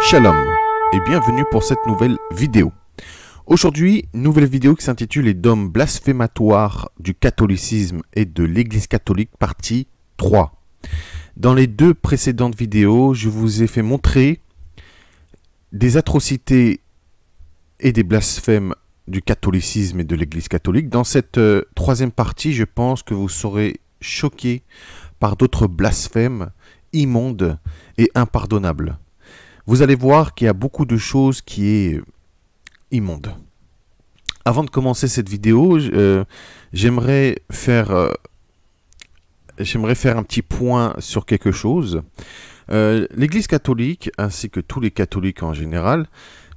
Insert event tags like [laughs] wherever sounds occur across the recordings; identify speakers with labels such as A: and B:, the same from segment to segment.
A: Shalom et bienvenue pour cette nouvelle vidéo. Aujourd'hui, nouvelle vidéo qui s'intitule Les dômes blasphématoires du catholicisme et de l'Église catholique, partie 3. Dans les deux précédentes vidéos, je vous ai fait montrer des atrocités et des blasphèmes du catholicisme et de l'Église catholique. Dans cette euh, troisième partie, je pense que vous saurez choqué par d'autres blasphèmes immondes et impardonnables. Vous allez voir qu'il y a beaucoup de choses qui est immonde. Avant de commencer cette vidéo, euh, j'aimerais faire, euh, j'aimerais faire un petit point sur quelque chose. Euh, L'Église catholique, ainsi que tous les catholiques en général,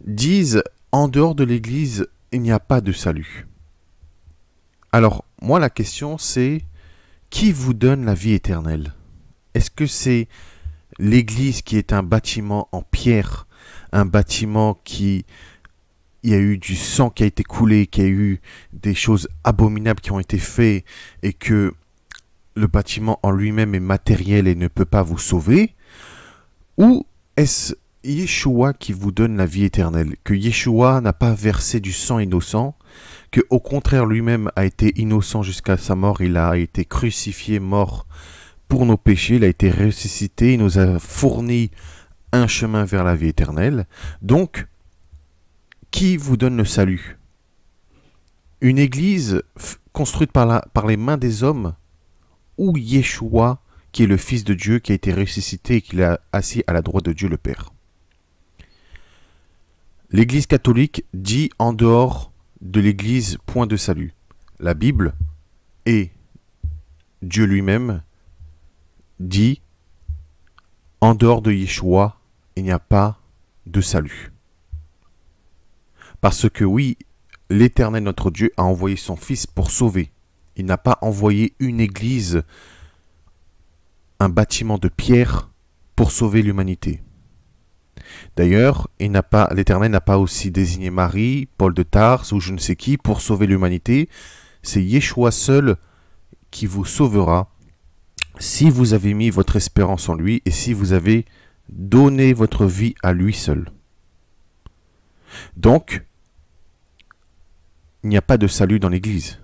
A: disent en dehors de l'Église, il n'y a pas de salut. Alors, moi, la question, c'est qui vous donne la vie éternelle Est-ce que c'est l'Église qui est un bâtiment en pierre, un bâtiment qui il y a eu du sang qui a été coulé, qui a eu des choses abominables qui ont été faites et que le bâtiment en lui-même est matériel et ne peut pas vous sauver Ou est-ce Yeshua qui vous donne la vie éternelle Que Yeshua n'a pas versé du sang innocent que au contraire lui-même a été innocent jusqu'à sa mort, il a été crucifié, mort pour nos péchés, il a été ressuscité, il nous a fourni un chemin vers la vie éternelle. Donc, qui vous donne le salut Une église construite par, la, par les mains des hommes ou Yeshua, qui est le Fils de Dieu, qui a été ressuscité et qui est assis à la droite de Dieu le Père L'Église catholique dit en dehors de l'Église point de salut. La Bible et Dieu lui-même dit En dehors de Yeshua, il n'y a pas de salut. Parce que oui, l'Éternel notre Dieu a envoyé son Fils pour sauver. Il n'a pas envoyé une église, un bâtiment de pierre pour sauver l'humanité. D'ailleurs, l'Éternel n'a pas aussi désigné Marie, Paul de Tars ou je ne sais qui pour sauver l'humanité. C'est Yeshua seul qui vous sauvera si vous avez mis votre espérance en lui et si vous avez donné votre vie à lui seul. Donc, il n'y a pas de salut dans l'Église.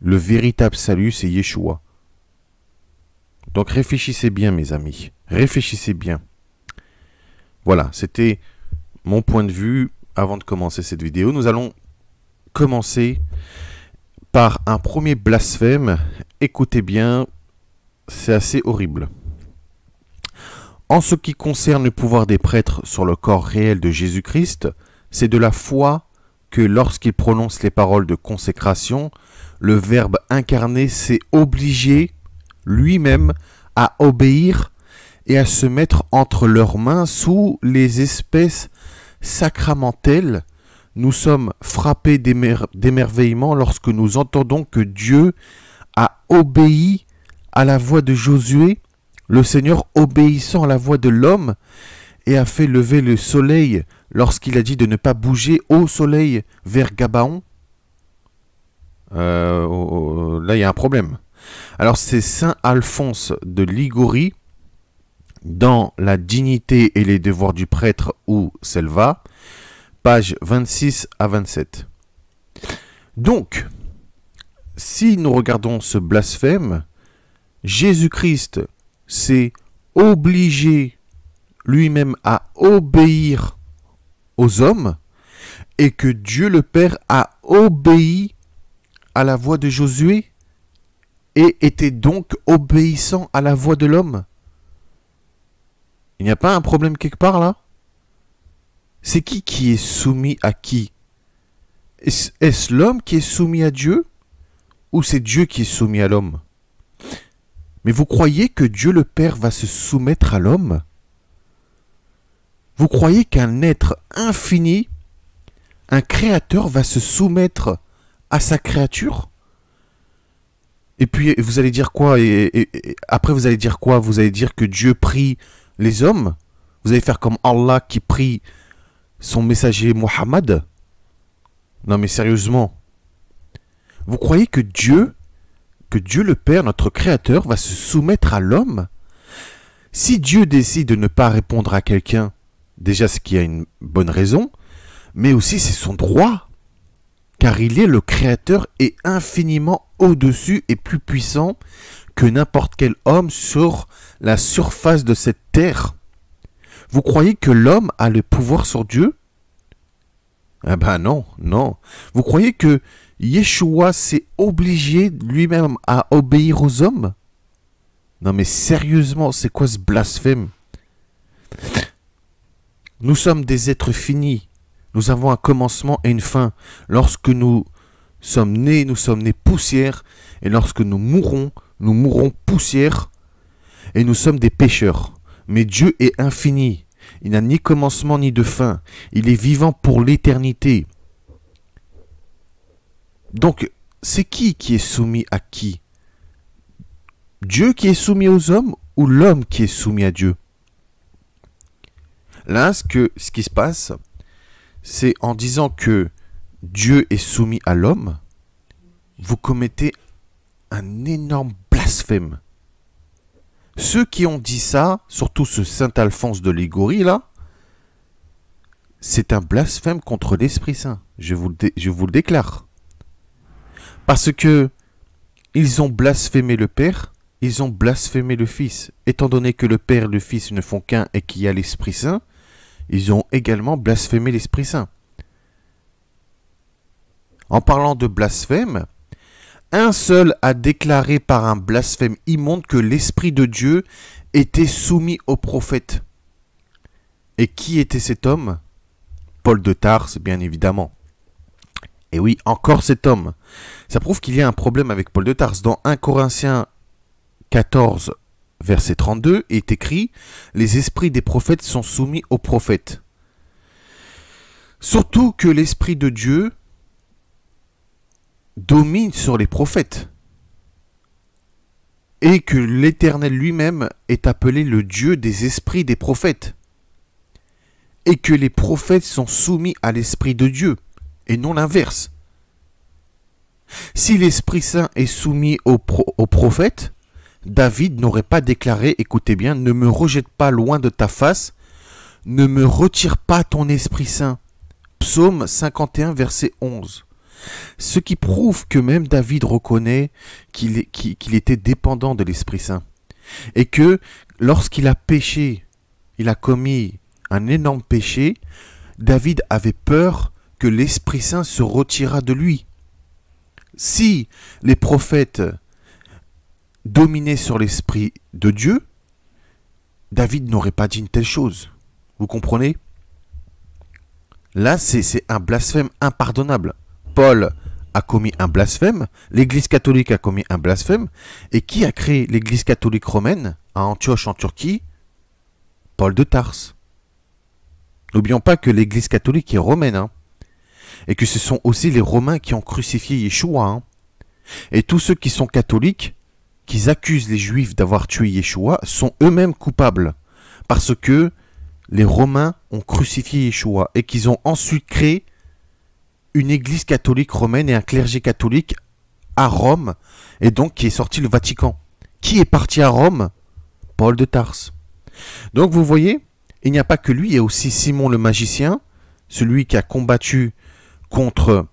A: Le véritable salut, c'est Yeshua. Donc réfléchissez bien, mes amis. Réfléchissez bien. Voilà, c'était mon point de vue avant de commencer cette vidéo. Nous allons commencer par un premier blasphème. Écoutez bien, c'est assez horrible. En ce qui concerne le pouvoir des prêtres sur le corps réel de Jésus-Christ, c'est de la foi que lorsqu'il prononce les paroles de consécration, le Verbe incarné s'est obligé lui-même à obéir et à se mettre entre leurs mains sous les espèces sacramentelles. Nous sommes frappés d'émerveillement lorsque nous entendons que Dieu a obéi à la voix de Josué, le Seigneur obéissant à la voix de l'homme, et a fait lever le soleil lorsqu'il a dit de ne pas bouger au soleil vers Gabaon. Euh, oh, oh, là, il y a un problème. Alors c'est Saint Alphonse de Ligourie, dans La dignité et les devoirs du prêtre ou Selva, pages 26 à 27. Donc, si nous regardons ce blasphème, Jésus-Christ s'est obligé lui-même à obéir aux hommes et que Dieu le Père a obéi à la voix de Josué et était donc obéissant à la voix de l'homme. Il n'y a pas un problème quelque part là C'est qui qui est soumis à qui Est-ce l'homme qui est soumis à Dieu ou c'est Dieu qui est soumis à l'homme Mais vous croyez que Dieu le Père va se soumettre à l'homme Vous croyez qu'un être infini, un créateur va se soumettre à sa créature et puis vous allez dire quoi et, après vous allez dire quoi Vous allez dire que Dieu prie les hommes Vous allez faire comme Allah qui prie son messager Mohammed Non mais sérieusement, vous croyez que Dieu, que Dieu le Père, notre Créateur, va se soumettre à l'homme Si Dieu décide de ne pas répondre à quelqu'un, déjà ce qui a une bonne raison, mais aussi c'est son droit, car il est le Créateur et infiniment au-dessus et plus puissant que n'importe quel homme sur la surface de cette terre. Vous croyez que l'homme a le pouvoir sur Dieu Eh ben non, non. Vous croyez que Yeshua s'est obligé lui-même à obéir aux hommes Non mais sérieusement, c'est quoi ce blasphème Nous sommes des êtres finis. Nous avons un commencement et une fin. Lorsque nous sommes nés, nous sommes nés poussière. Et lorsque nous mourrons, nous mourrons poussière et nous sommes des pécheurs. Mais Dieu est infini. Il n'a ni commencement ni de fin. Il est vivant pour l'éternité. Donc, c'est qui qui est soumis à qui Dieu qui est soumis aux hommes ou l'homme qui est soumis à Dieu Là, ce, que, ce qui se passe, c'est en disant que Dieu est soumis à l'homme, vous commettez un énorme blasphème. Ceux qui ont dit ça, surtout ce Saint Alphonse de Légorie là, c'est un blasphème contre l'Esprit Saint. Je vous, le je vous le déclare. Parce que ils ont blasphémé le Père, ils ont blasphémé le Fils. Étant donné que le Père et le Fils ne font qu'un et qu'il y a l'Esprit Saint, ils ont également blasphémé l'Esprit Saint. En parlant de blasphème, un seul a déclaré par un blasphème immonde que l'Esprit de Dieu était soumis aux prophètes. » Et qui était cet homme Paul de Tarse, bien évidemment. Et oui, encore cet homme. Ça prouve qu'il y a un problème avec Paul de Tarse. Dans 1 Corinthiens 14, verset 32, est écrit Les esprits des prophètes sont soumis aux prophètes. Surtout que l'esprit de Dieu domine sur les prophètes. Et que l'Éternel lui-même est appelé le Dieu des esprits des prophètes. Et que les prophètes sont soumis à l'Esprit de Dieu, et non l'inverse. Si l'Esprit Saint est soumis aux prophètes, David n'aurait pas déclaré, écoutez bien, ne me rejette pas loin de ta face, ne me retire pas ton Esprit Saint. Psaume 51, verset 11. Ce qui prouve que même David reconnaît qu'il était dépendant de l'Esprit Saint. Et que lorsqu'il a péché, il a commis un énorme péché, David avait peur que l'Esprit Saint se retirât de lui. Si les prophètes dominaient sur l'Esprit de Dieu, David n'aurait pas dit une telle chose. Vous comprenez Là, c'est un blasphème impardonnable. Paul a commis un blasphème, l'Église catholique a commis un blasphème, et qui a créé l'Église catholique romaine à Antioche en Turquie Paul de Tarse. N'oublions pas que l'Église catholique est romaine, hein, et que ce sont aussi les Romains qui ont crucifié Yeshua. Hein. Et tous ceux qui sont catholiques, qui accusent les Juifs d'avoir tué Yeshua, sont eux-mêmes coupables, parce que les Romains ont crucifié Yeshua et qu'ils ont ensuite créé une église catholique romaine et un clergé catholique à Rome, et donc qui est sorti le Vatican. Qui est parti à Rome Paul de Tarse. Donc vous voyez, il n'y a pas que lui, il y a aussi Simon le magicien, celui qui a combattu contre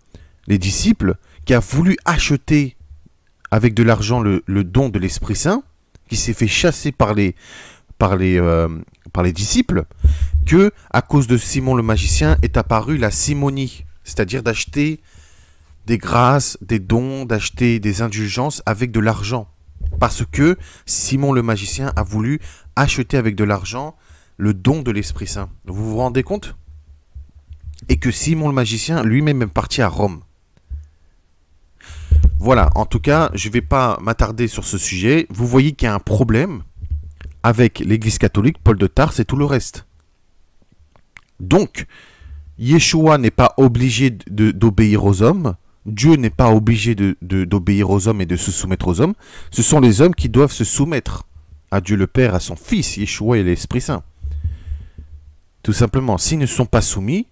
A: les disciples, qui a voulu acheter avec de l'argent le, don de l'Esprit Saint, qui s'est fait chasser par les, par les, euh, par les disciples, que à cause de Simon le magicien est apparue la simonie, c'est-à-dire d'acheter des grâces, des dons, d'acheter des indulgences avec de l'argent. Parce que Simon le magicien a voulu acheter avec de l'argent le don de l'Esprit Saint. Vous vous rendez compte Et que Simon le magicien lui-même est parti à Rome. Voilà, en tout cas, je ne vais pas m'attarder sur ce sujet. Vous voyez qu'il y a un problème avec l'Église catholique, Paul de Tarse et tout le reste. Donc, Yeshua n'est pas obligé d'obéir aux hommes. Dieu n'est pas obligé d'obéir aux hommes et de se soumettre aux hommes. Ce sont les hommes qui doivent se soumettre à Dieu le Père, à son Fils, Yeshua et l'Esprit Saint. Tout simplement, s'ils ne sont pas soumis,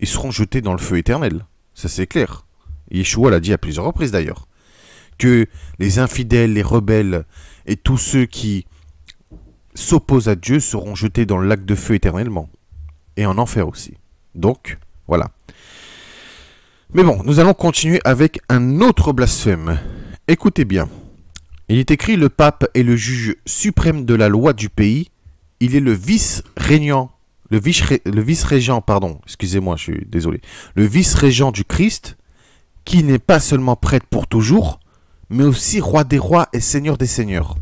A: ils seront jetés dans le feu éternel. Ça c'est clair. Yeshua l'a dit à plusieurs reprises d'ailleurs. Que les infidèles, les rebelles et tous ceux qui s'opposent à Dieu seront jetés dans le lac de feu éternellement. Et en enfer aussi. Donc, voilà. Mais bon, nous allons continuer avec un autre blasphème. Écoutez bien. Il est écrit le pape est le juge suprême de la loi du pays. Il est le vice-régnant, le vice-régent, pardon, excusez-moi, je suis désolé. Le vice-régent du Christ, qui n'est pas seulement prêtre pour toujours, mais aussi roi des rois et seigneur des seigneurs.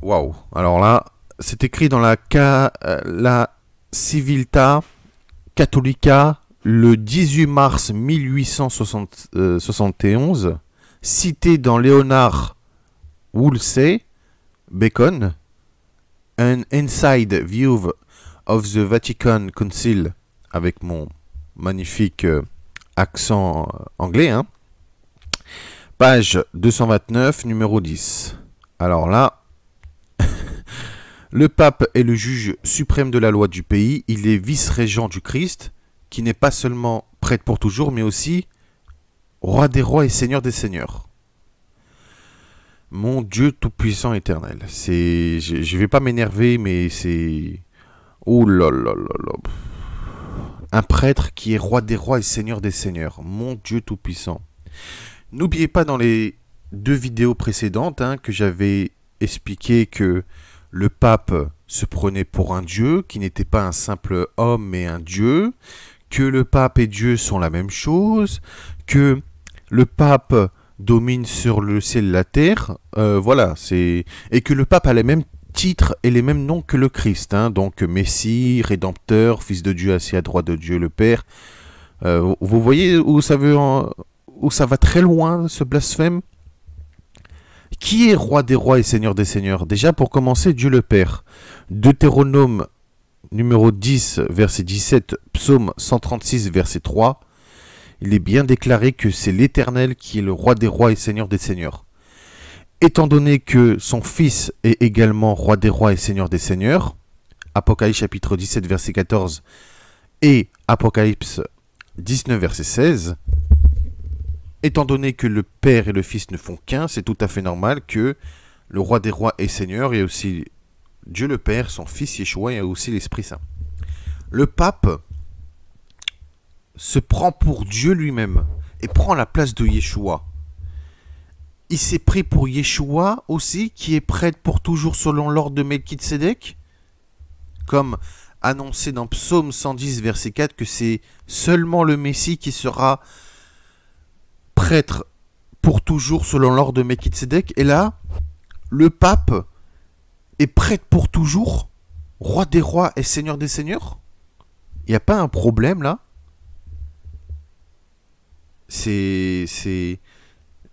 A: Waouh. Alors là, c'est écrit dans la, euh, la Civilta Catholica le 18 mars 1871, euh, cité dans Leonard Woolsey, Bacon, An Inside View of the Vatican Council, avec mon magnifique euh, accent euh, anglais, hein. page 229, numéro 10. Alors là, [laughs] Le pape est le juge suprême de la loi du pays, il est vice-régent du Christ, qui n'est pas seulement prêtre pour toujours, mais aussi roi des rois et seigneur des seigneurs. Mon Dieu tout-puissant éternel, c'est, je, ne vais pas m'énerver, mais c'est, oh là là là là, un prêtre qui est roi des rois et seigneur des seigneurs. Mon Dieu tout-puissant. N'oubliez pas dans les deux vidéos précédentes hein, que j'avais expliqué que le pape se prenait pour un dieu, qui n'était pas un simple homme mais un dieu, que le pape et Dieu sont la même chose, que le pape domine sur le ciel et la terre, euh, voilà, c'est et que le pape a les mêmes titres et les mêmes noms que le Christ, hein. donc Messie, Rédempteur, Fils de Dieu assis à droite de Dieu le Père. Euh, vous voyez où ça veut où ça va très loin ce blasphème qui est roi des rois et seigneur des seigneurs Déjà pour commencer, Dieu le Père. Deutéronome numéro 10, verset 17, psaume 136, verset 3. Il est bien déclaré que c'est l'Éternel qui est le roi des rois et seigneur des seigneurs. Étant donné que son fils est également roi des rois et seigneur des seigneurs, Apocalypse chapitre 17, verset 14 et Apocalypse 19, verset 16, étant donné que le Père et le Fils ne font qu'un, c'est tout à fait normal que le Roi des Rois et Seigneur, et aussi Dieu le Père, son Fils Yeshua, et aussi l'Esprit Saint. Le pape se prend pour Dieu lui-même et prend la place de Yeshua. Il s'est pris pour Yeshua aussi, qui est prêtre pour toujours selon l'ordre de Melchizedek, comme annoncé dans Psaume 110, verset 4, que c'est seulement le Messie qui sera prêtre pour toujours selon l'ordre de Melchizedek. Et là, le pape est prêtre pour toujours, roi des rois et seigneur des seigneurs Il n'y a pas un problème là C'est. C'est.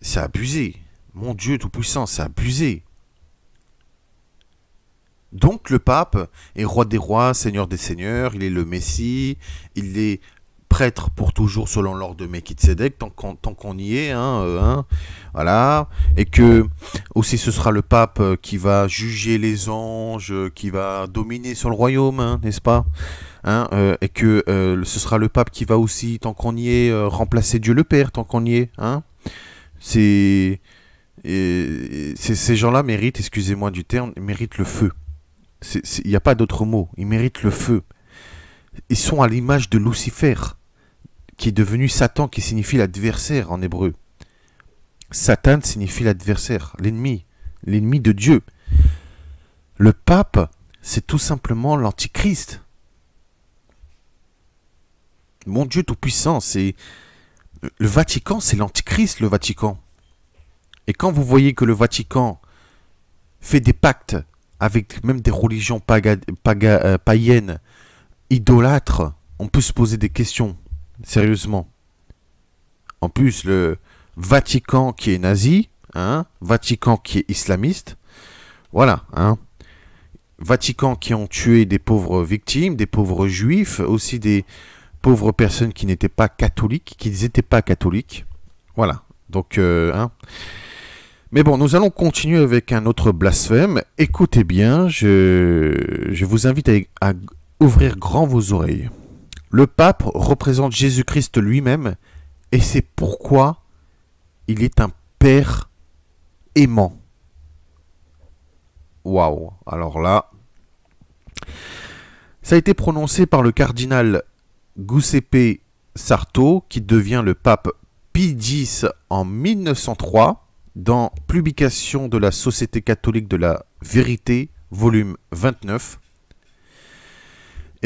A: C'est abusé. Mon Dieu Tout-Puissant, c'est abusé. Donc le pape est roi des rois, seigneur des seigneurs, il est le Messie, il est prêtre pour toujours selon l'ordre de Melchizedek, tant qu'on, tant y est, hein, euh, hein, voilà, et que aussi ce sera le pape euh, qui va juger les anges, euh, qui va dominer sur le royaume, hein, n'est-ce pas hein, Et que ce sera le pape qui va aussi, tant qu'on y est, remplacer Dieu le Père, tant qu'on y est, hein. C'est... ces gens-là méritent, excusez-moi du terme, méritent le feu. Il n'y a pas d'autre mot. Ils méritent le feu ils sont à l'image de Lucifer, qui est devenu Satan, qui signifie l'adversaire en hébreu. Satan signifie l'adversaire, l'ennemi, l'ennemi de Dieu. Le pape, c'est tout simplement l'antichrist. Mon Dieu Tout-Puissant, c'est... Le Vatican, c'est l'antichrist, le Vatican. Et quand vous voyez que le Vatican fait des pactes avec même des religions euh, païennes, idolâtre, on peut se poser des questions, sérieusement. En plus, le Vatican qui est nazi, hein, Vatican qui est islamiste, voilà, hein. Vatican qui ont tué des pauvres victimes, des pauvres juifs, aussi des pauvres personnes qui n'étaient pas catholiques, qui n'étaient pas catholiques. Voilà. Donc, euh, hein. Mais bon, nous allons continuer avec un autre blasphème. Écoutez bien, je, je vous invite à, Ouvrir grand vos oreilles. Le pape représente Jésus-Christ lui-même et c'est pourquoi il est un père aimant. Waouh, alors là, ça a été prononcé par le cardinal Giuseppe Sarto, qui devient le pape Pie X en 1903, dans Publication de la Société catholique de la vérité, volume 29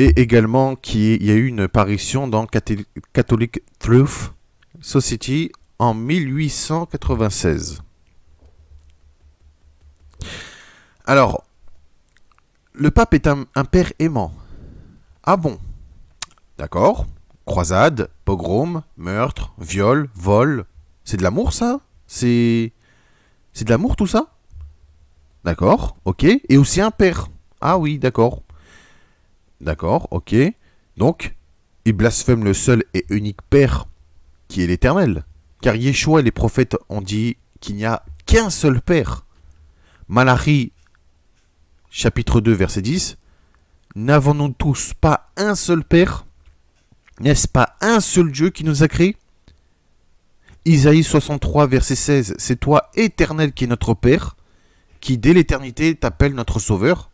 A: et également qu'il y a eu une apparition dans Catholic Truth Society en 1896. Alors, le pape est un, père aimant. Ah bon D'accord. Croisade, pogrom, meurtre, viol, vol. C'est de l'amour ça C'est. C'est de l'amour tout ça D'accord, ok. Et aussi un père. Ah oui, d'accord. D'accord, ok. Donc, il blasphème le seul et unique Père, qui est l'Éternel. Car Yeshua et les prophètes ont dit qu'il n'y a qu'un seul Père. Malachie, chapitre 2, verset 10. N'avons-nous tous pas un seul Père N'est-ce pas un seul Dieu qui nous a créés Isaïe 63, verset 16. C'est toi, Éternel, qui es notre Père, qui dès l'éternité t'appelle notre Sauveur.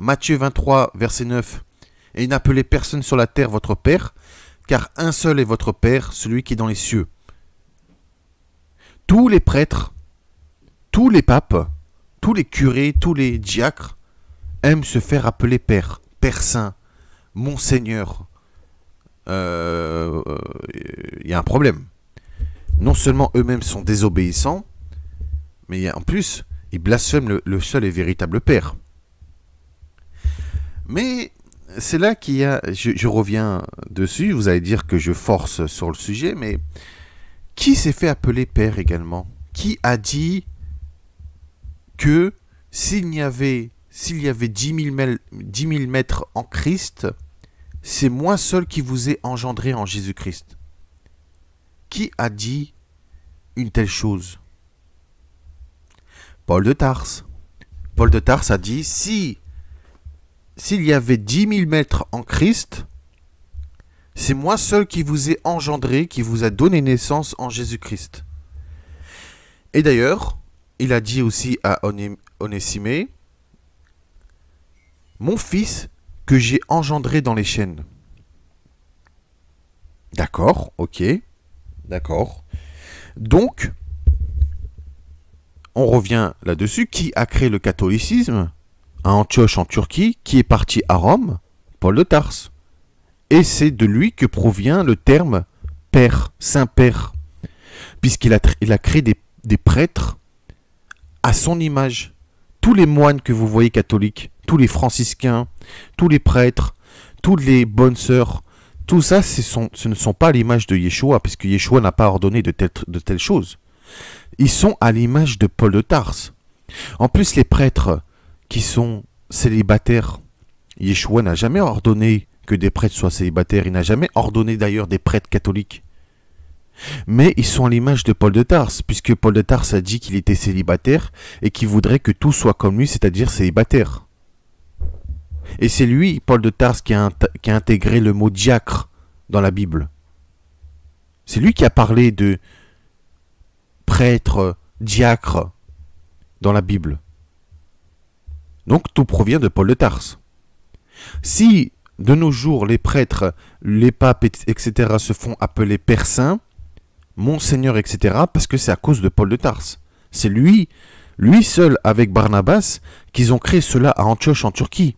A: Matthieu 23, verset 9. Et n'appelez personne sur la terre votre Père, car un seul est votre Père, celui qui est dans les cieux. Tous les prêtres, tous les papes, tous les curés, tous les diacres aiment se faire appeler Père, Père Saint, Monseigneur. Il euh, euh, y a un problème. Non seulement eux-mêmes sont désobéissants, mais en plus, ils blasphèment le seul et véritable Père. Mais c'est là qu'il y a, je, reviens dessus, vous allez dire que je force sur le sujet, mais qui s'est fait appeler père également Qui a dit que s'il y avait, s'il y avait 10 000, 10 mètres en Christ, c'est moi seul qui vous ai engendré en Jésus-Christ Qui a dit une telle chose Paul de Tarse. Paul de Tarse a dit, si s'il y avait dix mille mètres en Christ, c'est moi seul qui vous ai engendré, qui vous a donné naissance en Jésus-Christ. Et d'ailleurs, il a dit aussi à Onésime, mon fils que j'ai engendré dans les chaînes. D'accord, ok, d'accord. Donc, on revient là-dessus, qui a créé le catholicisme à Antioche en Turquie, qui est parti à Rome, Paul de Tarse. Et c'est de lui que provient le terme père, saint-père, puisqu'il a, a, créé des, prêtres à son image. Tous les moines que vous voyez catholiques, tous les franciscains, tous les prêtres, toutes les bonnes sœurs, tout ça, ce ne sont pas l'image de Yeshua, puisque Yeshua n'a pas ordonné de telles de telles choses. Ils sont à l'image de Paul de Tarse. En plus, les prêtres, qui sont célibataires. Yeshua n'a jamais ordonné que des prêtres soient célibataires. Il n'a jamais ordonné d'ailleurs des prêtres catholiques. Mais ils sont à l'image de Paul de Tarse, puisque Paul de Tarse a dit qu'il était célibataire et qu'il voudrait que tout soit comme lui, c'est-à-dire célibataire. Et c'est lui, Paul de Tarse, qui a, qui a, intégré le mot diacre dans la Bible. C'est lui qui a parlé de prêtre, diacre dans la Bible. Donc tout provient de Paul de Tarse. Si de nos jours les prêtres, les papes, etc. se font appeler Père Monseigneur, etc., parce que c'est à cause de Paul de Tarse. C'est lui, lui seul avec Barnabas, qu'ils ont créé cela à Antioche en Turquie,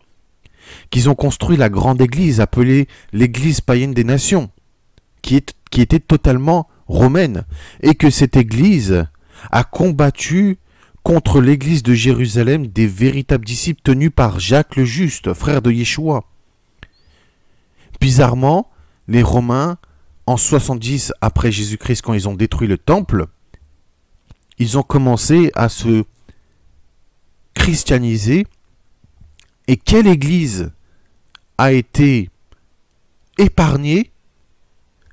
A: qu'ils ont construit la grande église appelée l'église païenne des nations, qui était totalement romaine, et que cette église a combattu contre l'église de Jérusalem des véritables disciples tenus par Jacques le Juste, frère de Yeshua. Bizarrement, les Romains, en 70 après Jésus-Christ, quand ils ont détruit le temple, ils ont commencé à se christianiser. Et quelle église a été épargnée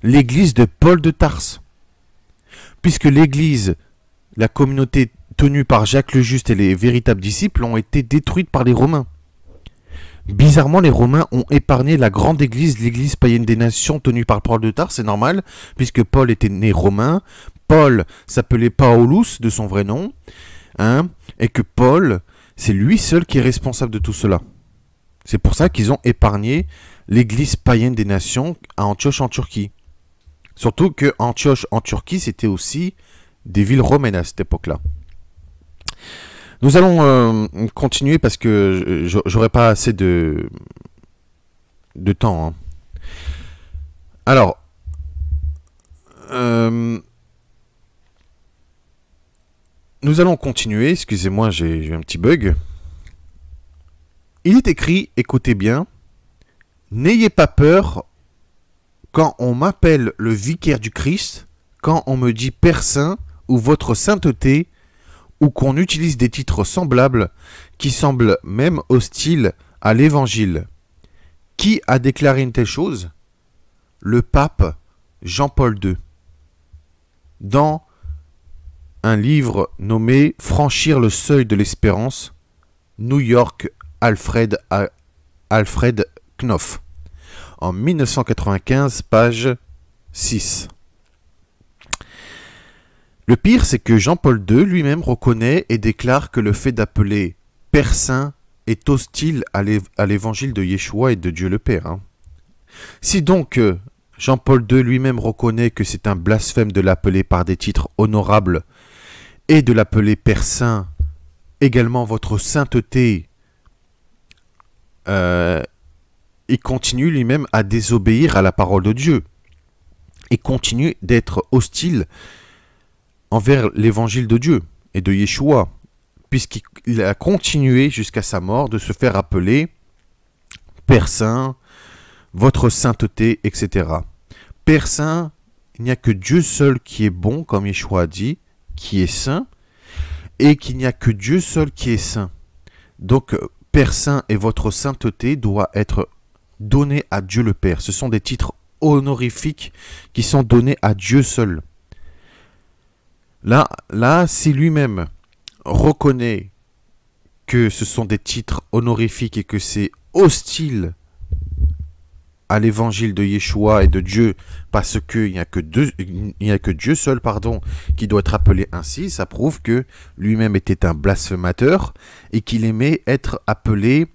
A: L'église de Paul de Tarse. Puisque l'église, la communauté tenues par Jacques le Juste et les véritables disciples ont été détruites par les Romains. Bizarrement, les Romains ont épargné la grande église, l'église païenne des nations tenue par Paul de Tarse, c'est normal, puisque Paul était né romain, Paul s'appelait Paulus de son vrai nom, hein, et que Paul, c'est lui seul qui est responsable de tout cela. C'est pour ça qu'ils ont épargné l'église païenne des nations à Antioche en Turquie. Surtout que Antioche en Turquie, c'était aussi des villes romaines à cette époque-là. Nous allons euh, continuer parce que euh, j'aurai pas assez de, de temps. Hein. Alors, euh, nous allons continuer. Excusez-moi, j'ai eu un petit bug. Il est écrit, écoutez bien, n'ayez pas peur quand on m'appelle le vicaire du Christ, quand on me dit Père Saint ou votre sainteté, ou qu'on utilise des titres semblables qui semblent même hostiles à l'Évangile. Qui a déclaré une telle chose Le pape Jean-Paul II. Dans un livre nommé Franchir le seuil de l'espérance, New York, Alfred, Alfred Knopf, en 1995, page 6. Le pire, c'est que Jean-Paul II lui-même reconnaît et déclare que le fait d'appeler Père Saint est hostile à l'évangile de Yeshua et de Dieu le Père. Hein. Si donc euh, Jean-Paul II lui-même reconnaît que c'est un blasphème de l'appeler par des titres honorables et de l'appeler Père Saint, également votre sainteté, euh, il continue lui-même à désobéir à la parole de Dieu et continue d'être hostile envers l'évangile de Dieu et de Yeshua, puisqu'il a continué jusqu'à sa mort de se faire appeler Père Saint, votre sainteté, etc. Père Saint, il n'y a que Dieu seul qui est bon, comme Yeshua a dit, qui est saint, et qu'il n'y a que Dieu seul qui est saint. Donc, Père Saint et votre sainteté doit être donnés à Dieu le Père. Ce sont des titres honorifiques qui sont donnés à Dieu seul. Là, si lui-même reconnaît que ce sont des titres honorifiques et que c'est hostile à l'évangile de Yeshua et de Dieu, parce qu'il n'y a, que a que Dieu seul pardon, qui doit être appelé ainsi, ça prouve que lui-même était un blasphémateur et qu'il aimait être appelé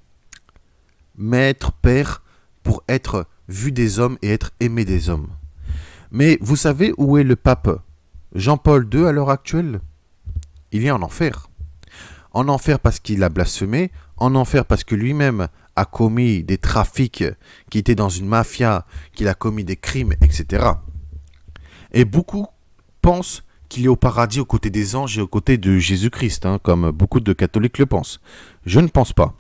A: maître, père, pour être vu des hommes et être aimé des hommes. Mais vous savez où est le pape Jean-Paul II, à l'heure actuelle, il est en enfer. En enfer parce qu'il a blasphémé, en enfer parce que lui-même a commis des trafics, qui était dans une mafia, qu'il a commis des crimes, etc. Et beaucoup pensent qu'il est au paradis aux côtés des anges et aux côtés de Jésus-Christ, hein, comme beaucoup de catholiques le pensent. Je ne pense pas.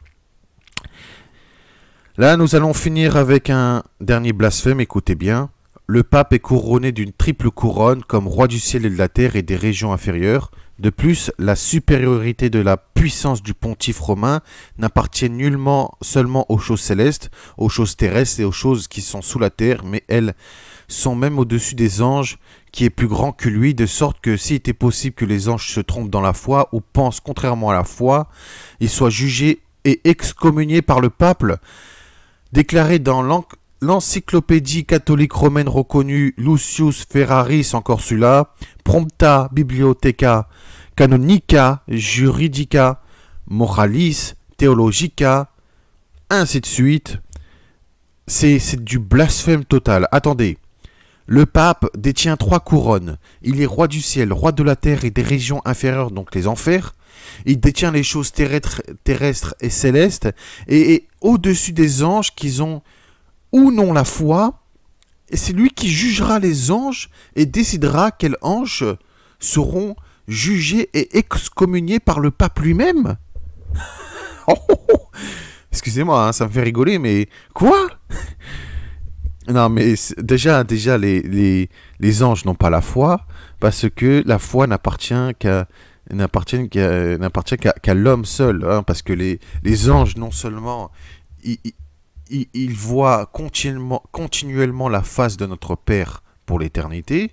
A: Là, nous allons finir avec un dernier blasphème, écoutez bien le pape est couronné d'une triple couronne comme roi du ciel et de la terre et des régions inférieures. De plus, la supériorité de la puissance du pontife romain n'appartient nullement seulement aux choses célestes, aux choses terrestres et aux choses qui sont sous la terre, mais elles sont même au-dessus des anges, qui est plus grand que lui, de sorte que s'il était possible que les anges se trompent dans la foi ou pensent contrairement à la foi, ils soient jugés et excommuniés par le pape, déclarés dans l'encre l'encyclopédie catholique romaine reconnue Lucius Ferraris, encore celui-là, Prompta Bibliotheca Canonica Juridica Moralis Theologica, ainsi de suite. C'est du blasphème total. Attendez. Le pape détient trois couronnes. Il est roi du ciel, roi de la terre et des régions inférieures, donc les enfers. Il détient les choses terrestres, et célestes. Et, et au-dessus des anges qu'ils ont ou non la foi, et c'est lui qui jugera les anges et décidera quels anges seront jugés et excommuniés par le pape lui-même. [laughs] Oh, oh, oh. Excusez-moi, hein, ça me fait rigoler, mais quoi Non, mais déjà, déjà les, les, anges n'ont pas la foi, parce que la foi n'appartient qu'à n'appartient qu'à l'homme seul, hein, parce que les, les anges, non seulement ils voient continuellement, la face de notre Père pour l'éternité.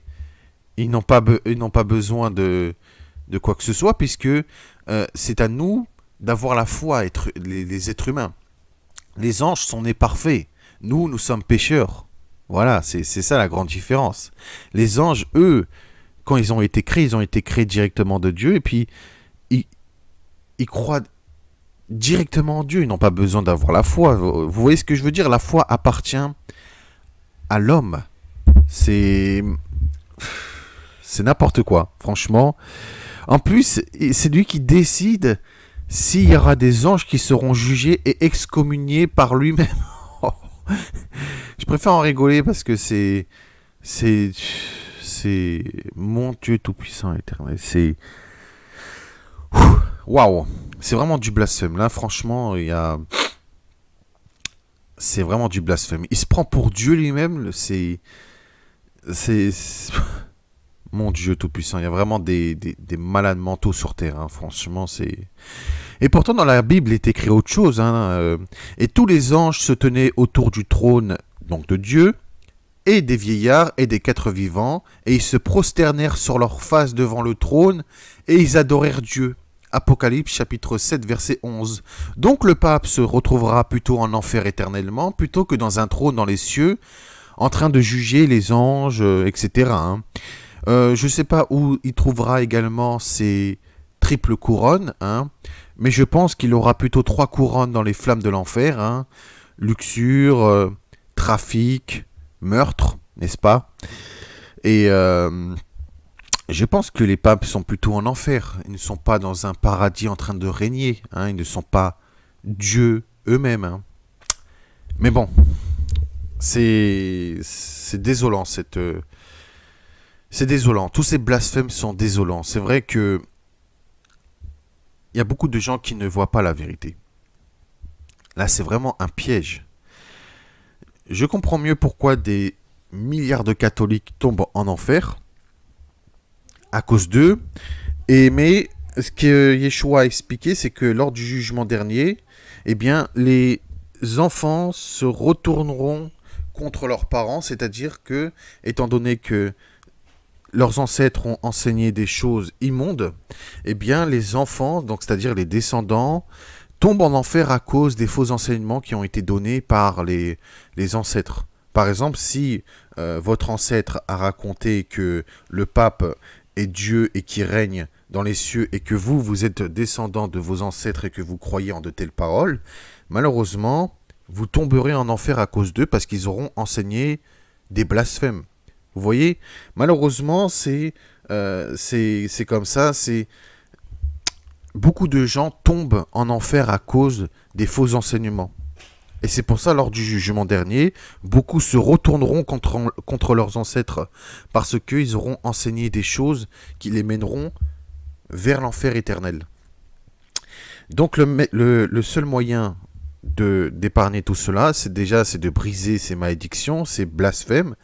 A: Ils n'ont pas, pas, besoin de, de, quoi que ce soit, puisque euh, c'est à nous d'avoir la foi, être, les, êtres humains. Les anges sont nés parfaits. Nous, nous sommes pécheurs. Voilà, c'est ça la grande différence. Les anges, eux, quand ils ont été créés, ils ont été créés directement de Dieu, et puis ils croient, directement en Dieu. Ils n'ont pas besoin d'avoir la foi. Vous voyez ce que je veux dire La foi appartient à l'homme. C'est. C'est n'importe quoi, franchement. En plus, c'est lui qui décide s'il y aura des anges qui seront jugés et excommuniés par lui-même. [laughs] Je préfère en rigoler parce que c'est. C'est. C'est. Mon Dieu Tout-Puissant éternel. C'est. Waouh C'est vraiment du blasphème. Là, franchement, il y a... C'est vraiment du blasphème. Il se prend pour Dieu lui-même. C'est... C'est... [laughs] Mon Dieu Tout-Puissant, il y a vraiment des, malades mentaux sur Terre, hein. franchement, c'est... Et pourtant, dans la Bible, il est écrit autre chose. Hein. Euh, et tous les anges se tenaient autour du trône, donc de Dieu, et des vieillards et des quatre vivants, et ils se prosternèrent sur leur face devant le trône, et ils adorèrent Dieu, Apocalypse chapitre 7 verset 11. Donc le pape se retrouvera plutôt en enfer éternellement plutôt que dans un trône dans les cieux en train de juger les anges, euh, etc. Hein. Euh, je ne sais pas où il trouvera également ses triples couronnes, hein, mais je pense qu'il aura plutôt trois couronnes dans les flammes de l'enfer. Hein. luxure, euh, trafic, meurtre, n'est-ce pas Et je pense que les papes sont plutôt en enfer. Ils ne sont pas dans un paradis en train de régner. Hein. Ils ne sont pas Dieu eux-mêmes. Hein. Mais bon, c'est désolant cette. Euh, c'est désolant. Tous ces blasphèmes sont désolants. C'est vrai que il y a beaucoup de gens qui ne voient pas la vérité. Là, c'est vraiment un piège. Je comprends mieux pourquoi des milliards de catholiques tombent en enfer à cause d'eux. Et, mais ce que Yeshua a expliqué, c'est que lors du jugement dernier, eh bien, les enfants se retourneront contre leurs parents, c'est-à-dire que, étant donné que leurs ancêtres ont enseigné des choses immondes, eh bien, les enfants, donc c'est-à-dire les descendants, tombent en enfer à cause des faux enseignements qui ont été donnés par les, les ancêtres. Par exemple, si euh, votre ancêtre a raconté que le pape et Dieu et qui règne dans les cieux et que vous, vous êtes descendant de vos ancêtres et que vous croyez en de telles paroles, malheureusement, vous tomberez en enfer à cause d'eux parce qu'ils auront enseigné des blasphèmes. Vous voyez, malheureusement, c'est euh, c'est comme ça, c'est beaucoup de gens tombent en enfer à cause des faux enseignements. Et c'est pour ça, lors du jugement dernier, beaucoup se retourneront contre, contre leurs ancêtres, parce qu'ils auront enseigné des choses qui les mèneront vers l'enfer éternel. Donc le, seul moyen de d'épargner tout cela, c'est déjà c'est de briser ces malédictions, ces blasphèmes,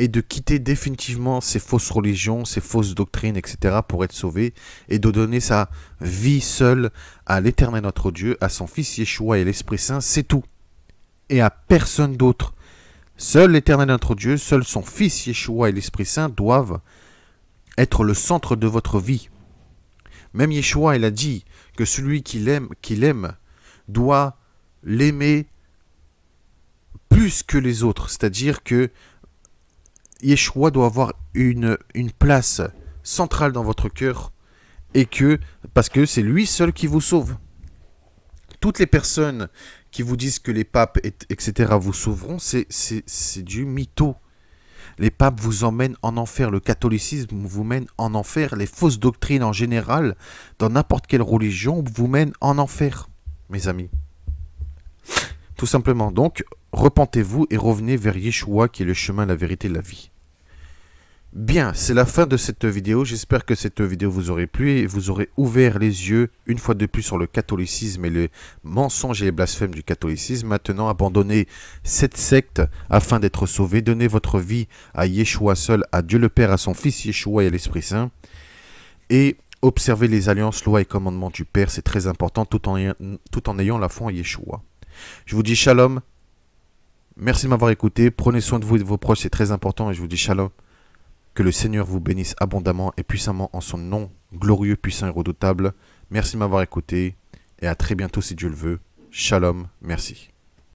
A: et de quitter définitivement ces fausses religions, ces fausses doctrines, etc., pour être sauvé, et de donner sa vie seule à l'Éternel notre Dieu, à son Fils Yeshua et l'Esprit Saint, c'est tout et à personne d'autre. Seul l'Éternel notre Dieu, seul son Fils Yeshua et l'Esprit Saint doivent être le centre de votre vie. Même Yeshua, il a dit que celui qui l'aime, qu'il aime, doit l'aimer plus que les autres. C'est-à-dire que Yeshua doit avoir une, une place centrale dans votre cœur et que parce que c'est lui seul qui vous sauve. Toutes les personnes qui vous disent que les papes, etc., vous sauveront, c'est du mytho. Les papes vous emmènent en enfer, le catholicisme vous mène en enfer, les fausses doctrines en général, dans n'importe quelle religion, vous mènent en enfer, mes amis. Tout simplement, donc, repentez-vous et revenez vers Yeshua qui est le chemin, la vérité, la vie. Bien, c'est la fin de cette vidéo. J'espère que cette vidéo vous aurait plu et vous aurez ouvert les yeux une fois de plus sur le catholicisme et les mensonges et les blasphèmes du catholicisme. Maintenant, abandonnez cette secte afin d'être sauvé. Donnez votre vie à Yeshua seul, à Dieu le Père, à son Fils Yeshua et à l'Esprit Saint. Et observez les alliances, lois et commandements du Père. C'est très important tout en, tout en ayant la foi en Yeshua. Je vous dis shalom. Merci de m'avoir écouté. Prenez soin de vous et de vos proches. C'est très important et je vous dis shalom. Que le Seigneur vous bénisse abondamment et puissamment en son nom, glorieux, puissant et redoutable. Merci de m'avoir écouté et à très bientôt si Dieu le veut. Shalom, merci.